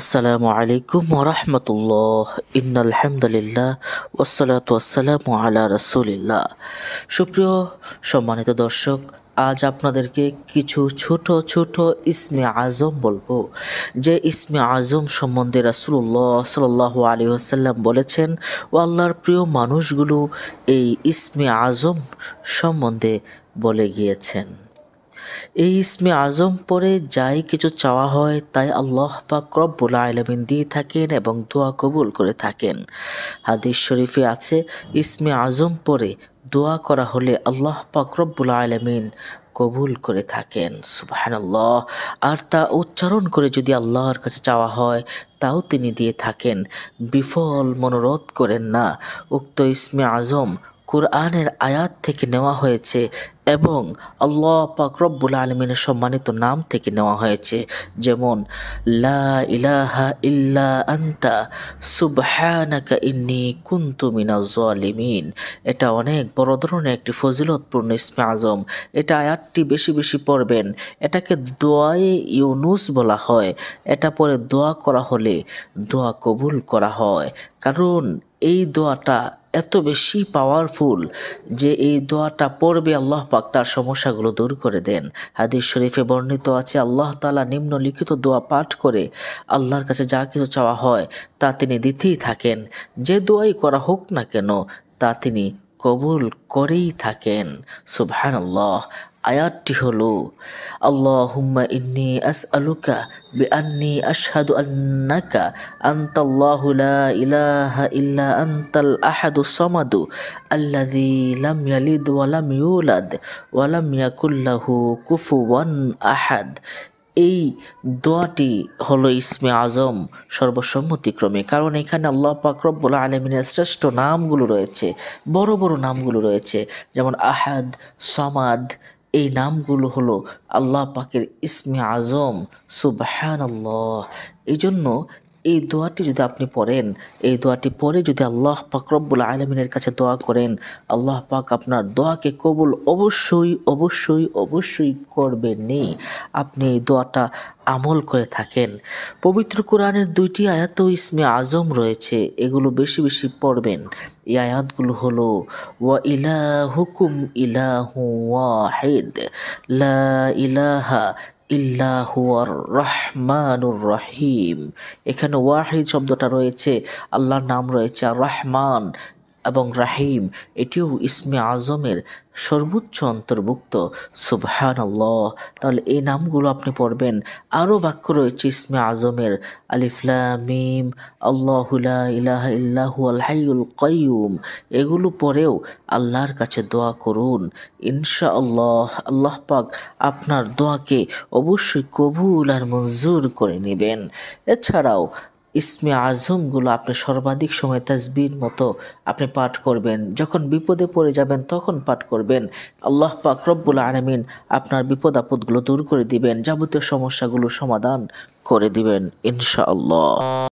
আসসালামু আলাইকুম ওরহমতুল্লাহ ইন্নাল হামদুলিল্লাহ ওসালাত ওয়াসালামু আলা রসুলিল্লাহ সুপ্রিয় সম্মানিত দর্শক আজ আপনাদেরকে কিছু ছোট ছোট ইসমে আজম বলবো যে ইসমে আজম সম্বন্ধে রাসুল্লাহ সাল্লাহ আলী আসাল্লাম বলেছেন ও আল্লাহর প্রিয় মানুষগুলো এই ইসমে আজম সম্বন্ধে বলে গিয়েছেন এই ইসমে আজম পরে যাই কিছু চাওয়া হয় তাই আল্লাহ বা ক্রব্বুল আলমিন দিয়ে থাকেন এবং দোয়া কবুল করে থাকেন হাদিস শরীফে আছে ইসমে আজম পরে দোয়া করা হলে আল্লাহ পাক রব্বুল আলমিন কবুল করে থাকেন সুবাহানাল্লাহ আর তা উচ্চারণ করে যদি আল্লাহর কাছে চাওয়া হয় তাও তিনি দিয়ে থাকেন বিফল মনোরোধ করেন না উক্ত ইসমে আজম কোরআনের আয়াত থেকে নেওয়া হয়েছে এবং আল্লাহ পাকরব্বুল আলমিনের সম্মানিত নাম থেকে নেওয়া হয়েছে যেমন লা ইলাহা ইল্লা আন্তা সুবহানাকা ইন্নি কুন্তু জালিমিন এটা অনেক বড় ধরনের একটি ফজিলতপূর্ণ ইসমে আজম এটা আয়াতটি বেশি বেশি পড়বেন এটাকে দোয়ায়ে ইউনুস বলা হয় এটা পরে দোয়া করা হলে দোয়া কবুল করা হয় কারণ এই দোয়াটা এত বেশি পাওয়ারফুল যে এই দোয়াটা পড়বে আল্লাহ পাক তার সমস্যাগুলো দূর করে দেন হাদিস শরীফে বর্ণিত আছে আল্লাহ তালা নিম্নলিখিত দোয়া পাঠ করে আল্লাহর কাছে যা কিছু চাওয়া হয় তা তিনি দিতেই থাকেন যে দোয়াই করা হোক না কেন তা তিনি কবুল করেই থাকেন সুবহান আল্লাহ আয়াতটি হল আল্লাহ আস আলুকা আন্নি ইল্লা আহাদু আহাদ এই দোয়াটি হলো ইসমে আজম সর্বসম্মতিক্রমে কারণ এখানে আল্লাহ পাকরবুল আলমিনের শ্রেষ্ঠ নামগুলো রয়েছে বড় বড় নামগুলো রয়েছে যেমন আহাদ সমাদ এই নামগুলো হলো আল্লাহ পাকের ইসমে আজম সুবাহান আল্লাহ এই জন্য এই দোয়াটি যদি আপনি পড়েন এই দোয়াটি পরে যদি আল্লাহ রব্বুল আলমিনের কাছে দোয়া করেন আল্লাহ পাক আপনার দোয়াকে কবুল অবশ্যই অবশ্যই অবশ্যই করবেনই আপনি এই দোয়াটা আমল করে থাকেন পবিত্র কোরআনের দুইটি আয়াত ইসমে আজম রয়েছে এগুলো বেশি বেশি পড়বেন এই আয়াতগুলো হলো ওয়া হুকুম ইলাহু ওয়াহিদ লা ইলাহা ইল্লাহুয়ার রহমানুর রহিম এখানে ওয়াহিদ শব্দটা রয়েছে আল্লাহর নাম রয়েছে আর রহমান এবং রাহিম এটিও ইসমে আজমের সর্বোচ্চ অন্তর্ভুক্ত সুবহান আল্লাহ তাহলে এই নামগুলো আপনি পড়বেন আরও বাক্য রয়েছে ইসমে আজমের আলিফলা মিম আল্লাহুল্লা ইলাহ ইল্লাহু আল্লাহুল কয়ুম এগুলো পরেও আল্লাহর কাছে দোয়া করুন ইনশা আল্লাহ আল্লাহ পাক আপনার দোয়াকে অবশ্যই কবুল আর মঞ্জুর করে নেবেন এছাড়াও ইসমে আজমগুলো আপনি সর্বাধিক সময় তাজবির মতো আপনি পাঠ করবেন যখন বিপদে পড়ে যাবেন তখন পাঠ করবেন আল্লাহ পাক রব্বুল আলমিন আপনার বিপদ আপদগুলো দূর করে দিবেন যাবতীয় সমস্যাগুলো সমাধান করে দিবেন ইনশাআল্লাহ